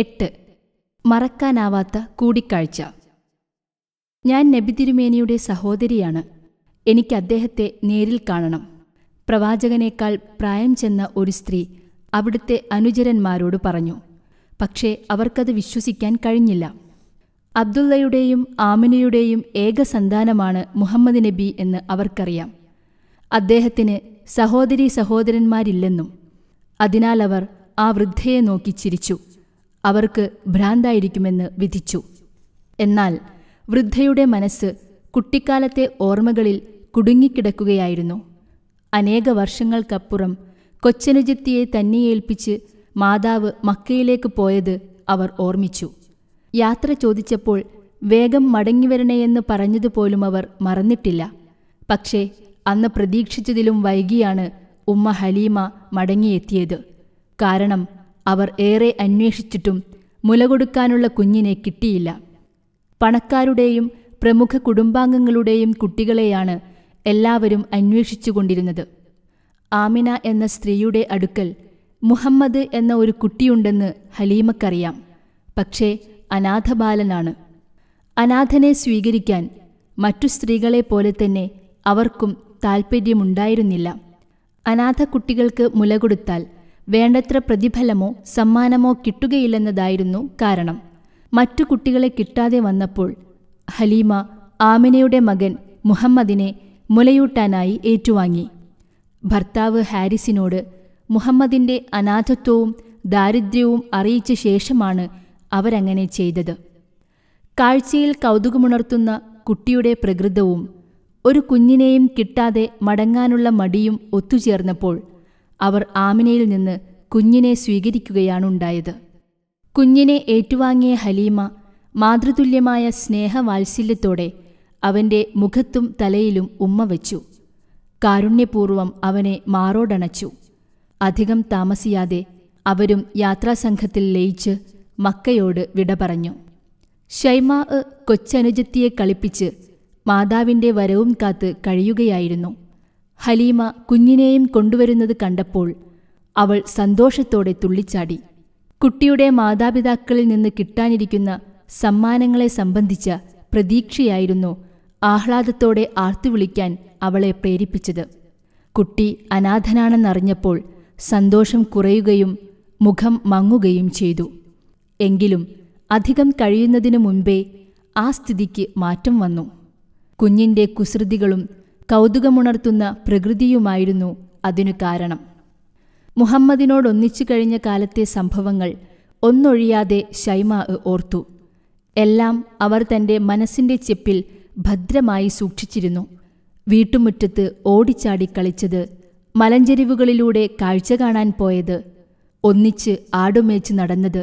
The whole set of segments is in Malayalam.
എട്ട് മറക്കാനാവാത്ത കൂടിക്കാഴ്ച ഞാൻ നബി തിരുമേനിയുടെ സഹോദരിയാണ് എനിക്ക് അദ്ദേഹത്തെ നേരിൽ കാണണം പ്രവാചകനേക്കാൾ പ്രായം ചെന്ന ഒരു സ്ത്രീ അവിടുത്തെ അനുചരന്മാരോട് പറഞ്ഞു പക്ഷേ അവർക്കത് വിശ്വസിക്കാൻ കഴിഞ്ഞില്ല അബ്ദുള്ളയുടെയും ആമിനയുടെയും ഏക സന്താനമാണ് മുഹമ്മദ് നബി എന്ന് അവർക്കറിയാം അദ്ദേഹത്തിന് സഹോദരീ സഹോദരന്മാരില്ലെന്നും അതിനാൽ അവർ ആ വൃദ്ധയെ നോക്കി ചിരിച്ചു അവർക്ക് ഭ്രാന്തായിരിക്കുമെന്ന് വിധിച്ചു എന്നാൽ വൃദ്ധയുടെ മനസ്സ് കുട്ടിക്കാലത്തെ ഓർമ്മകളിൽ കുടുങ്ങിക്കിടക്കുകയായിരുന്നു അനേക വർഷങ്ങൾക്കപ്പുറം കൊച്ചനുജത്തിയെ തന്നെയേൽപ്പിച്ച് മാതാവ് മക്കയിലേക്ക് പോയത് അവർ ഓർമ്മിച്ചു യാത്ര ചോദിച്ചപ്പോൾ വേഗം മടങ്ങിവരണേയെന്ന് പറഞ്ഞതുപോലും അവർ മറന്നിട്ടില്ല പക്ഷേ അന്ന് പ്രതീക്ഷിച്ചതിലും വൈകിയാണ് ഉമ്മ ഹലീമ മടങ്ങിയെത്തിയത് കാരണം അവർ ഏറെ അന്വേഷിച്ചിട്ടും മുലകൊടുക്കാനുള്ള കുഞ്ഞിനെ കിട്ടിയില്ല പണക്കാരുടെയും പ്രമുഖ കുടുംബാംഗങ്ങളുടെയും കുട്ടികളെയാണ് എല്ലാവരും അന്വേഷിച്ചുകൊണ്ടിരുന്നത് ആമിന എന്ന സ്ത്രീയുടെ അടുക്കൽ മുഹമ്മദ് എന്ന ഒരു കുട്ടിയുണ്ടെന്ന് ഹലീമക്കറിയാം പക്ഷേ അനാഥബാലനാണ് അനാഥനെ സ്വീകരിക്കാൻ മറ്റു സ്ത്രീകളെപ്പോലെ തന്നെ അവർക്കും താൽപ്പര്യമുണ്ടായിരുന്നില്ല അനാഥ കുട്ടികൾക്ക് മുല കൊടുത്താൽ വേണ്ടത്ര പ്രതിഫലമോ സമ്മാനമോ കിട്ടുകയില്ലെന്നതായിരുന്നു കാരണം മറ്റു കുട്ടികളെ കിട്ടാതെ വന്നപ്പോൾ ഹലീമ ആമിനയുടെ മകൻ മുഹമ്മദിനെ മുലയൂട്ടാനായി ഏറ്റുവാങ്ങി ഭർത്താവ് ഹാരിസിനോട് മുഹമ്മദിൻ്റെ അനാഥത്വവും ദാരിദ്ര്യവും അറിയിച്ച ശേഷമാണ് അവരങ്ങനെ ചെയ്തത് കാഴ്ചയിൽ കൗതുകമുണർത്തുന്ന കുട്ടിയുടെ പ്രകൃതവും ഒരു കുഞ്ഞിനെയും കിട്ടാതെ മടങ്ങാനുള്ള മടിയും ഒത്തുചേർന്നപ്പോൾ അവർ ആമിനയിൽ നിന്ന് കുഞ്ഞിനെ സ്വീകരിക്കുകയാണുണ്ടായത് കുഞ്ഞിനെ ഏറ്റുവാങ്ങിയ ഹലീമ മാതൃതുല്യമായ സ്നേഹവാത്സല്യത്തോടെ അവൻ്റെ മുഖത്തും തലയിലും ഉമ്മ വച്ചു കാരുണ്യപൂർവം അവനെ മാറോടണച്ചു അധികം താമസിയാതെ അവരും യാത്രാസംഘത്തിൽ ലയിച്ച് മക്കയോട് വിട പറഞ്ഞു ഷൈമാ കൊച്ചനുജത്തിയെ കളിപ്പിച്ച് മാതാവിൻ്റെ വരവും കാത്ത് കഴിയുകയായിരുന്നു ഹലീമ കുഞ്ഞിനെയും കൊണ്ടുവരുന്നത് കണ്ടപ്പോൾ അവൾ സന്തോഷത്തോടെ തുള്ളിച്ചാടി കുട്ടിയുടെ മാതാപിതാക്കളിൽ നിന്ന് കിട്ടാനിരിക്കുന്ന സമ്മാനങ്ങളെ സംബന്ധിച്ച പ്രതീക്ഷയായിരുന്നു ആഹ്ലാദത്തോടെ ആർത്തുവിളിക്കാൻ അവളെ പ്രേരിപ്പിച്ചത് കുട്ടി അനാഥനാണെന്നറിഞ്ഞപ്പോൾ സന്തോഷം കുറയുകയും മുഖം മങ്ങുകയും ചെയ്തു എങ്കിലും അധികം കഴിയുന്നതിനു മുൻപേ ആ സ്ഥിതിക്ക് മാറ്റം വന്നു കുഞ്ഞിൻ്റെ കുസൃതികളും കൗതുകമുണർത്തുന്ന പ്രകൃതിയുമായിരുന്നു അതിനു കാരണം മുഹമ്മദിനോടൊന്നിച്ചു കഴിഞ്ഞ കാലത്തെ സംഭവങ്ങൾ ഒന്നൊഴിയാതെ ഷൈമ ഓർത്തു എല്ലാം അവർ തൻ്റെ മനസ്സിൻ്റെ ചെപ്പിൽ ഭദ്രമായി സൂക്ഷിച്ചിരുന്നു വീട്ടുമുറ്റത്ത് ഓടിച്ചാടി കളിച്ചത് മലഞ്ചെരിവുകളിലൂടെ കാഴ്ച കാണാൻ പോയത് ഒന്നിച്ച് ആടുമേച്ച് നടന്നത്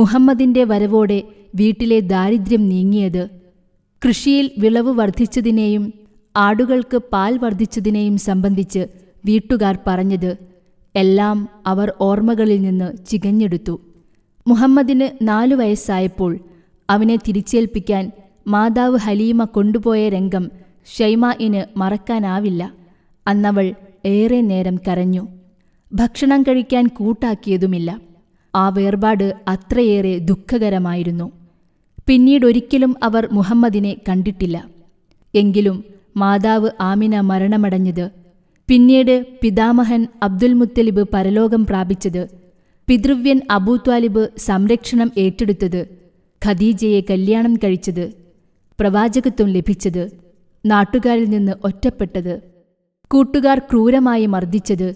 മുഹമ്മദിൻ്റെ വരവോടെ വീട്ടിലെ ദാരിദ്ര്യം നീങ്ങിയത് കൃഷിയിൽ വിളവ് വർദ്ധിച്ചതിനെയും ആടുകൾക്ക് പാൽ വർദ്ധിച്ചതിനെയും സംബന്ധിച്ച് വീട്ടുകാർ പറഞ്ഞത് എല്ലാം അവർ ഓർമ്മകളിൽ നിന്ന് ചികഞ്ഞെടുത്തു മുഹമ്മദിന് നാലു വയസ്സായപ്പോൾ അവനെ തിരിച്ചേൽപ്പിക്കാൻ മാതാവ് ഹലീമ കൊണ്ടുപോയ രംഗം ഷൈമയിന് മറക്കാനാവില്ല അന്നവൾ ഏറെ നേരം കരഞ്ഞു ഭക്ഷണം കഴിക്കാൻ കൂട്ടാക്കിയതുമില്ല ആ വേർപാട് അത്രയേറെ ദുഃഖകരമായിരുന്നു പിന്നീടൊരിക്കലും അവർ മുഹമ്മദിനെ കണ്ടിട്ടില്ല എങ്കിലും മാതാവ് ആമിന മരണമടഞ്ഞത് പിന്നീട് പിതാമഹൻ അബ്ദുൽ മുത്തലിബ് പരലോകം പ്രാപിച്ചത് പിതൃവ്യൻ അബൂത്വാലിബ് സംരക്ഷണം ഏറ്റെടുത്തത് ഖദീജയെ കല്യാണം കഴിച്ചത് പ്രവാചകത്വം ലഭിച്ചത് നാട്ടുകാരിൽ നിന്ന് ഒറ്റപ്പെട്ടത് കൂട്ടുകാർ ക്രൂരമായി മർദ്ദിച്ചത്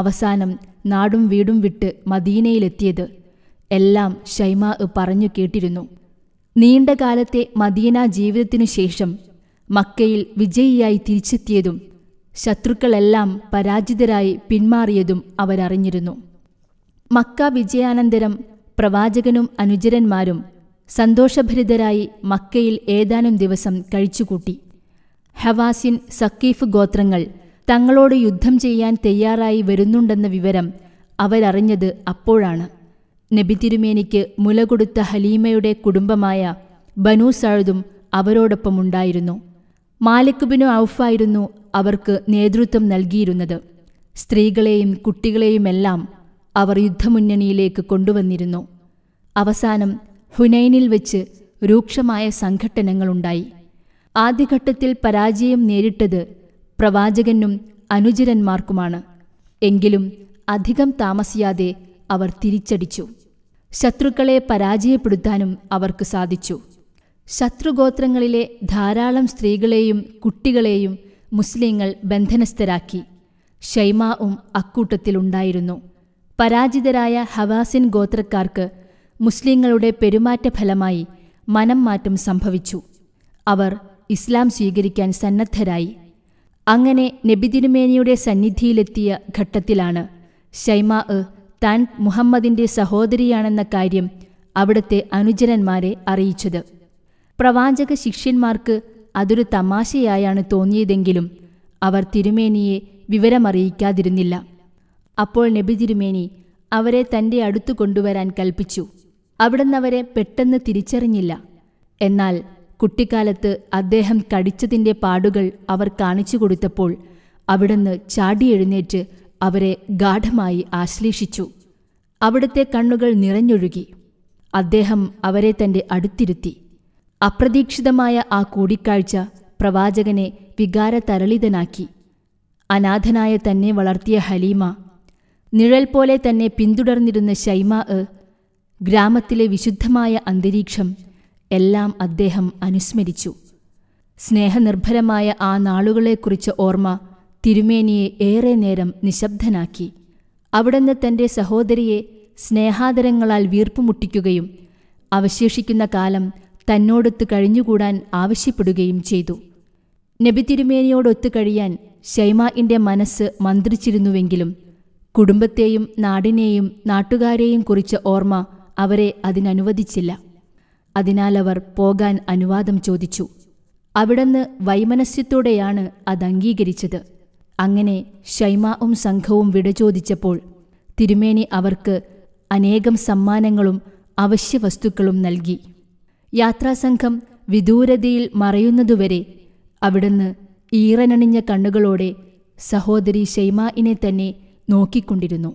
അവസാനം നാടും വീടും വിട്ട് മദീനയിലെത്തിയത് എല്ലാം ഷൈമാ പറഞ്ഞു കേട്ടിരുന്നു നീണ്ട കാലത്തെ മദീന ജീവിതത്തിനു ശേഷം മക്കയിൽ വിജയിയായി തിരിച്ചെത്തിയതും ശത്രുക്കളെല്ലാം പരാജിതരായി പിന്മാറിയതും അവരറിഞ്ഞിരുന്നു മക്ക വിജയാനന്തരം പ്രവാചകനും അനുചരന്മാരും സന്തോഷഭരിതരായി മക്കയിൽ ഏതാനും ദിവസം കഴിച്ചുകൂട്ടി ഹവാസിൻ സക്കീഫ് ഗോത്രങ്ങൾ തങ്ങളോട് യുദ്ധം ചെയ്യാൻ തയ്യാറായി വരുന്നുണ്ടെന്ന വിവരം അവരറിഞ്ഞത് അപ്പോഴാണ് നബി തിരുമേനിക്ക് മുല കൊടുത്ത ഹലീമയുടെ കുടുംബമായ ബനൂസഴുതും അവരോടൊപ്പമുണ്ടായിരുന്നു മാലിക്കുബിനു ഔഫായിരുന്നു അവർക്ക് നേതൃത്വം നൽകിയിരുന്നത് സ്ത്രീകളെയും കുട്ടികളെയുമെല്ലാം അവർ യുദ്ധമുന്നണിയിലേക്ക് കൊണ്ടുവന്നിരുന്നു അവസാനം ഹുനൈനിൽ വെച്ച് രൂക്ഷമായ സംഘട്ടനങ്ങളുണ്ടായി ആദ്യഘട്ടത്തിൽ പരാജയം നേരിട്ടത് പ്രവാചകനും അനുചരന്മാർക്കുമാണ് എങ്കിലും അധികം താമസിയാതെ അവർ തിരിച്ചടിച്ചു ശത്രുക്കളെ പരാജയപ്പെടുത്താനും അവർക്ക് സാധിച്ചു ശത്രുഗോത്രങ്ങളിലെ ധാരാളം സ്ത്രീകളെയും കുട്ടികളെയും മുസ്ലിങ്ങൾ ബന്ധനസ്ഥരാക്കി ഷൈമാവും അക്കൂട്ടത്തിലുണ്ടായിരുന്നു പരാജിതരായ ഹവാസിൻ ഗോത്രക്കാർക്ക് മുസ്ലിങ്ങളുടെ പെരുമാറ്റ ഫലമായി മനം മാറ്റം സംഭവിച്ചു അവർ ഇസ്ലാം സ്വീകരിക്കാൻ സന്നദ്ധരായി അങ്ങനെ നബിതിരുമേനിയുടെ സന്നിധിയിലെത്തിയ ഘട്ടത്തിലാണ് ഷൈമാ താൻ മുഹമ്മദിന്റെ സഹോദരിയാണെന്ന കാര്യം അവിടുത്തെ അനുജനന്മാരെ അറിയിച്ചത് പ്രവാചക ശിഷ്യന്മാർക്ക് അതൊരു തമാശയായാണ് തോന്നിയതെങ്കിലും അവർ തിരുമേനിയെ വിവരമറിയിക്കാതിരുന്നില്ല അപ്പോൾ നബി തിരുമേനി അവരെ തൻ്റെ അടുത്തു കൊണ്ടുവരാൻ കൽപ്പിച്ചു അവിടുന്നവരെ പെട്ടെന്ന് തിരിച്ചറിഞ്ഞില്ല എന്നാൽ കുട്ടിക്കാലത്ത് അദ്ദേഹം കടിച്ചതിൻ്റെ പാടുകൾ അവർ കാണിച്ചു കൊടുത്തപ്പോൾ അവിടുന്ന് ചാടിയെഴുന്നേറ്റ് അവരെ ഗാഠമായി ആശ്ലേഷിച്ചു അവിടുത്തെ കണ്ണുകൾ നിറഞ്ഞൊഴുകി അദ്ദേഹം അവരെ തൻ്റെ അടുത്തിരുത്തി അപ്രതീക്ഷിതമായ ആ കൂടിക്കാഴ്ച പ്രവാചകനെ വികാരതരളിതനാക്കി അനാഥനായ തന്നെ വളർത്തിയ ഹലീമ നിഴൽ പോലെ തന്നെ പിന്തുടർന്നിരുന്ന ഷൈമാ ഗ്രാമത്തിലെ വിശുദ്ധമായ അന്തരീക്ഷം എല്ലാം അദ്ദേഹം അനുസ്മരിച്ചു സ്നേഹനിർഭരമായ ആ നാളുകളെക്കുറിച്ച ഓർമ്മ തിരുമേനിയെ ഏറെ നേരം നിശബ്ദനാക്കി അവിടുന്ന് തൻ്റെ സഹോദരിയെ സ്നേഹാദരങ്ങളാൽ വീർപ്പുമുട്ടിക്കുകയും അവശേഷിക്കുന്ന കാലം തന്നോടൊത്ത് കഴിഞ്ഞുകൂടാൻ ആവശ്യപ്പെടുകയും ചെയ്തു നബി തിരുമേനിയോടൊത്ത് കഴിയാൻ ഷൈമാഇൻ്റെ മനസ്സ് മന്ത്രിച്ചിരുന്നുവെങ്കിലും കുടുംബത്തെയും നാടിനെയും നാട്ടുകാരെയും കുറിച്ച ഓർമ്മ അവരെ അതിനനുവദിച്ചില്ല അതിനാൽ അവർ പോകാൻ അനുവാദം ചോദിച്ചു അവിടുന്ന് വൈമനസ്യത്തോടെയാണ് അത് അംഗീകരിച്ചത് അങ്ങനെ ഷൈമാവും സംഘവും വിട ചോദിച്ചപ്പോൾ തിരുമേനി അവർക്ക് അനേകം സമ്മാനങ്ങളും അവശ്യവസ്തുക്കളും നൽകി യാത്രാസംഘം വിദൂരതയിൽ മറയുന്നതുവരെ അവിടുന്ന് ഈറനണിഞ്ഞ കണ്ണുകളോടെ സഹോദരി ഇനെ തന്നെ നോക്കിക്കൊണ്ടിരുന്നു